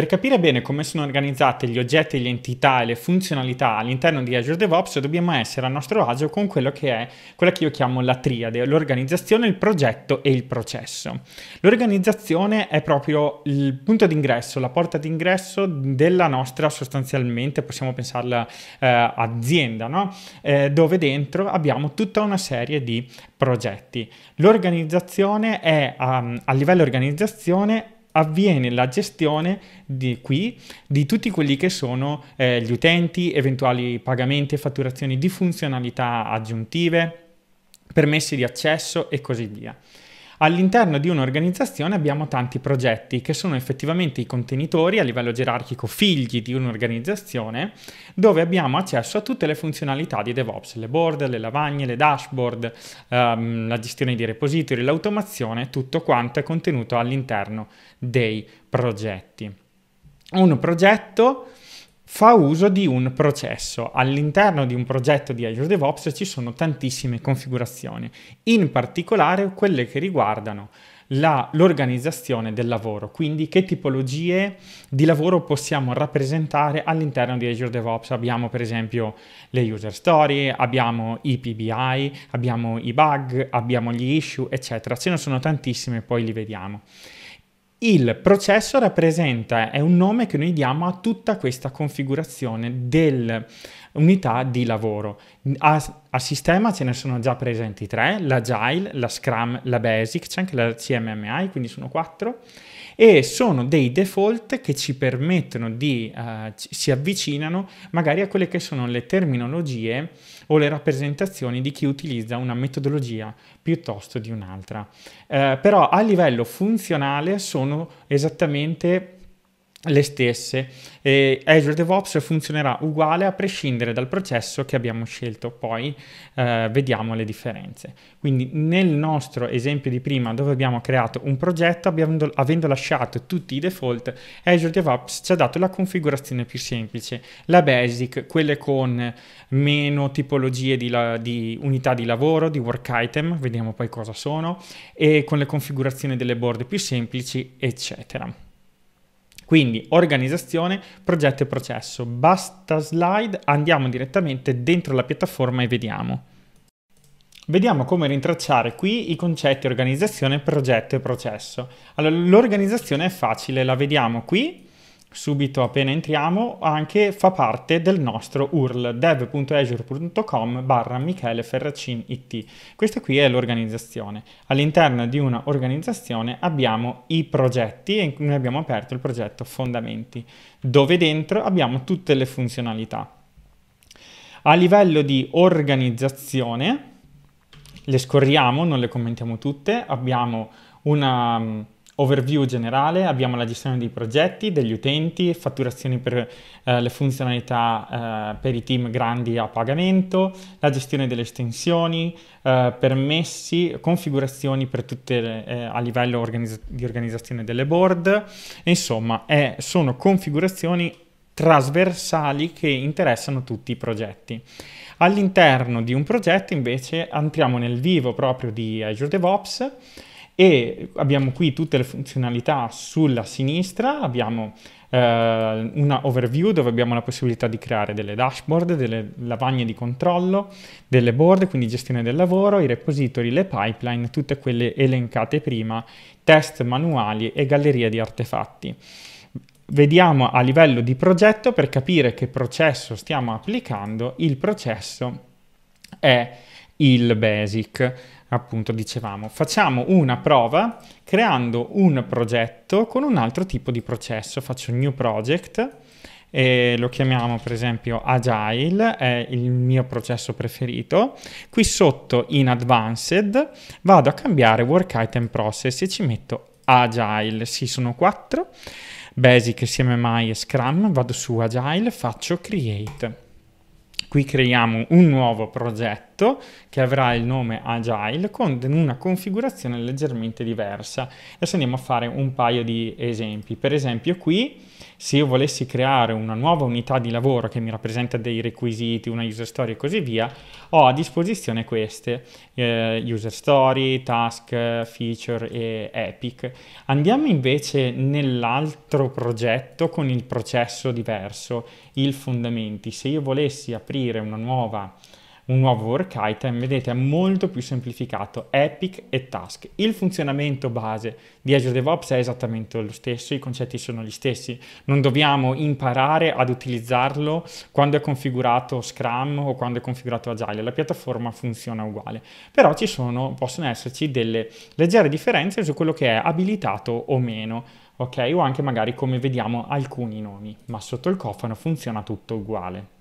Per capire bene come sono organizzate gli oggetti, le entità e le funzionalità all'interno di Azure DevOps dobbiamo essere a nostro agio con quello che è quella che io chiamo la triade, l'organizzazione, il progetto e il processo. L'organizzazione è proprio il punto d'ingresso, la porta d'ingresso della nostra sostanzialmente, possiamo pensarla eh, azienda, no? eh, dove dentro abbiamo tutta una serie di progetti. L'organizzazione è um, a livello organizzazione avviene la gestione di qui di tutti quelli che sono eh, gli utenti, eventuali pagamenti e fatturazioni di funzionalità aggiuntive, permessi di accesso e così via. All'interno di un'organizzazione abbiamo tanti progetti che sono effettivamente i contenitori a livello gerarchico figli di un'organizzazione dove abbiamo accesso a tutte le funzionalità di DevOps, le board, le lavagne, le dashboard, ehm, la gestione di repository, l'automazione, tutto quanto è contenuto all'interno dei progetti. Un progetto fa uso di un processo. All'interno di un progetto di Azure DevOps ci sono tantissime configurazioni, in particolare quelle che riguardano la, l'organizzazione del lavoro, quindi che tipologie di lavoro possiamo rappresentare all'interno di Azure DevOps. Abbiamo per esempio le user story, abbiamo i PBI, abbiamo i bug, abbiamo gli issue, eccetera. Ce ne sono tantissime, poi li vediamo. Il processo rappresenta, è un nome che noi diamo a tutta questa configurazione dell'unità di lavoro. A, a, sistema ce ne sono già presenti tre, l'Agile, la Scrum, la Basic, c'è anche la CMMI, quindi sono quattro e sono dei default che ci permettono di, uh, si avvicinano magari a quelle che sono le terminologie o le rappresentazioni di chi utilizza una metodologia piuttosto di un'altra. Uh, però a livello funzionale sono esattamente le stesse e Azure DevOps funzionerà uguale a prescindere dal processo che abbiamo scelto poi eh, vediamo le differenze quindi nel nostro esempio di prima dove abbiamo creato un progetto abbiamo, avendo lasciato tutti i default Azure DevOps ci ha dato la configurazione più semplice la basic quelle con meno tipologie di, la, di unità di lavoro di work item vediamo poi cosa sono e con le configurazioni delle board più semplici eccetera quindi organizzazione, progetto e processo. Basta slide, andiamo direttamente dentro la piattaforma e vediamo. Vediamo come rintracciare qui i concetti organizzazione, progetto e processo. Allora, l'organizzazione è facile, la vediamo qui subito appena entriamo, anche fa parte del nostro URL dev.azure.com barra Michele Ferracin IT. Questa qui è l'organizzazione. All'interno di una organizzazione abbiamo i progetti e noi abbiamo aperto il progetto Fondamenti, dove dentro abbiamo tutte le funzionalità. A livello di organizzazione, le scorriamo, non le commentiamo tutte, abbiamo una overview generale, abbiamo la gestione dei progetti, degli utenti, fatturazioni per eh, le funzionalità eh, per i team grandi a pagamento, la gestione delle estensioni, eh, permessi, configurazioni per tutte le, eh, a livello organizz- di organizzazione delle board, insomma è, sono configurazioni trasversali che interessano tutti i progetti. All'interno di un progetto invece entriamo nel vivo proprio di Azure DevOps e abbiamo qui tutte le funzionalità sulla sinistra, abbiamo eh, una overview dove abbiamo la possibilità di creare delle dashboard, delle lavagne di controllo, delle board, quindi gestione del lavoro, i repository, le pipeline, tutte quelle elencate prima, test manuali e gallerie di artefatti vediamo a livello di progetto per capire che processo stiamo applicando, il processo è il basic appunto dicevamo. Facciamo una prova creando un progetto con un altro tipo di processo. Faccio new project e lo chiamiamo per esempio Agile, è il mio processo preferito. Qui sotto in Advanced vado a cambiare Work Item Process e ci metto Agile. Sì, sono quattro. Basic, CMMI e Scrum. Vado su Agile, faccio Create Qui creiamo un nuovo progetto che avrà il nome Agile con una configurazione leggermente diversa. Adesso andiamo a fare un paio di esempi. Per esempio qui, se io volessi creare una nuova unità di lavoro che mi rappresenta dei requisiti, una user story e così via, ho a disposizione queste, eh, user story, task, feature e epic. Andiamo invece nell'altro progetto con il processo diverso, il fondamenti. Se io volessi aprire capire una nuova, un nuovo work item, vedete è molto più semplificato, epic e task. Il funzionamento base di Azure DevOps è esattamente lo stesso, i concetti sono gli stessi, non dobbiamo imparare ad utilizzarlo quando è configurato Scrum o quando è configurato Agile, la piattaforma funziona uguale, però ci sono, possono esserci delle leggere differenze su quello che è abilitato o meno ok? O anche magari come vediamo alcuni nomi, ma sotto il cofano funziona tutto uguale.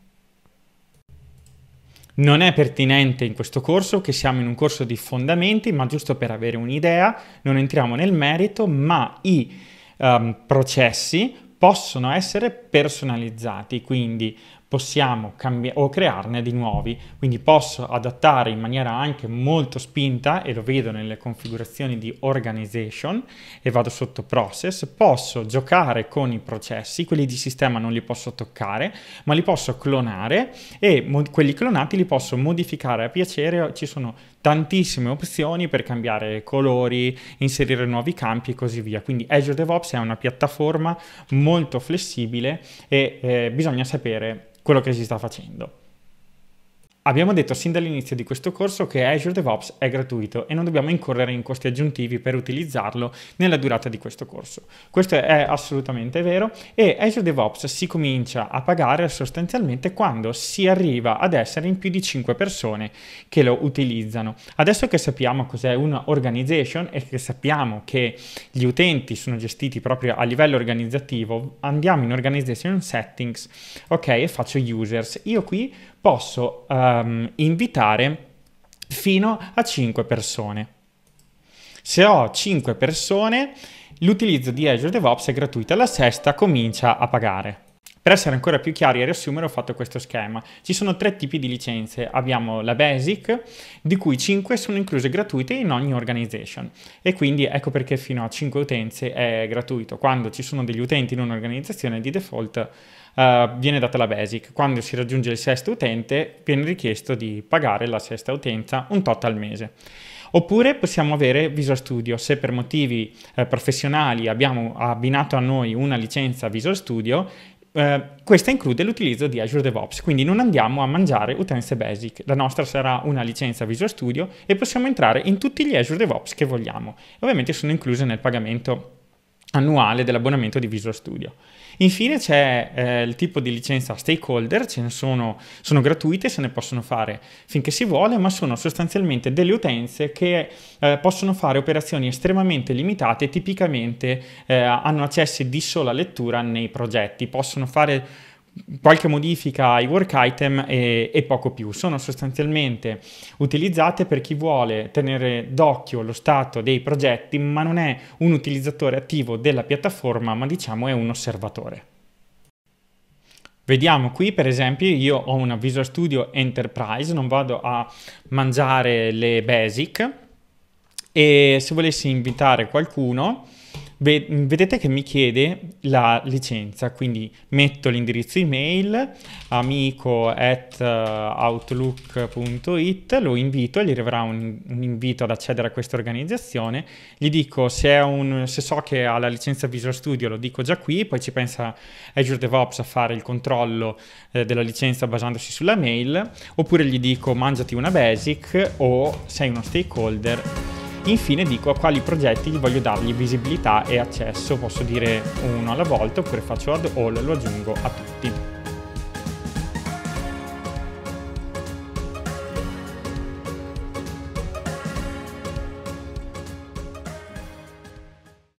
Non è pertinente in questo corso che siamo in un corso di fondamenti, ma giusto per avere un'idea, non entriamo nel merito, ma i um, processi possono essere personalizzati, quindi possiamo cambiare o crearne di nuovi, quindi posso adattare in maniera anche molto spinta e lo vedo nelle configurazioni di organization e vado sotto process, posso giocare con i processi, quelli di sistema non li posso toccare, ma li posso clonare e quelli clonati li posso modificare a piacere, ci sono tantissime opzioni per cambiare colori, inserire nuovi campi e così via. Quindi Azure DevOps è una piattaforma molto flessibile e eh, bisogna sapere quello che si sta facendo. Abbiamo detto sin dall'inizio di questo corso che Azure DevOps è gratuito e non dobbiamo incorrere in costi aggiuntivi per utilizzarlo nella durata di questo corso. Questo è assolutamente vero e Azure DevOps si comincia a pagare sostanzialmente quando si arriva ad essere in più di 5 persone che lo utilizzano. Adesso che sappiamo cos'è un'organization e che sappiamo che gli utenti sono gestiti proprio a livello organizzativo, andiamo in organization settings, ok, e faccio users. Io qui posso um, invitare fino a 5 persone. Se ho 5 persone, l'utilizzo di Azure DevOps è gratuito, la sesta comincia a pagare. Per essere ancora più chiari e riassumere ho fatto questo schema. Ci sono tre tipi di licenze. Abbiamo la Basic, di cui 5 sono incluse gratuite in ogni organization. E quindi ecco perché fino a 5 utenze è gratuito. Quando ci sono degli utenti in un'organizzazione di default uh, viene data la Basic. Quando si raggiunge il sesto utente viene richiesto di pagare la sesta utenza un tot al mese. Oppure possiamo avere Visual Studio, se per motivi eh, professionali abbiamo abbinato a noi una licenza Visual Studio, eh, questa include l'utilizzo di Azure DevOps, quindi non andiamo a mangiare utenze basic. La nostra sarà una licenza Visual Studio e possiamo entrare in tutti gli Azure DevOps che vogliamo. Ovviamente sono incluse nel pagamento annuale dell'abbonamento di Visual Studio. Infine c'è eh, il tipo di licenza stakeholder, ce ne sono, sono, gratuite, se ne possono fare finché si vuole, ma sono sostanzialmente delle utenze che eh, possono fare operazioni estremamente limitate, tipicamente eh, hanno accessi di sola lettura nei progetti, possono fare qualche modifica ai work item e, e, poco più. Sono sostanzialmente utilizzate per chi vuole tenere d'occhio lo stato dei progetti, ma non è un utilizzatore attivo della piattaforma, ma diciamo è un osservatore. Vediamo qui per esempio io ho una Visual Studio Enterprise, non vado a mangiare le basic e se volessi invitare qualcuno vedete che mi chiede la licenza, quindi metto l'indirizzo email amico at eh, outlook.it, lo invito, gli arriverà un, un, invito ad accedere a questa organizzazione, gli dico se, un, se, so che ha la licenza Visual Studio lo dico già qui, poi ci pensa Azure DevOps a fare il controllo eh, della licenza basandosi sulla mail, oppure gli dico mangiati una basic o sei uno stakeholder Infine dico a quali progetti voglio dargli visibilità e accesso, posso dire uno alla volta oppure faccio add all, lo aggiungo a tutti.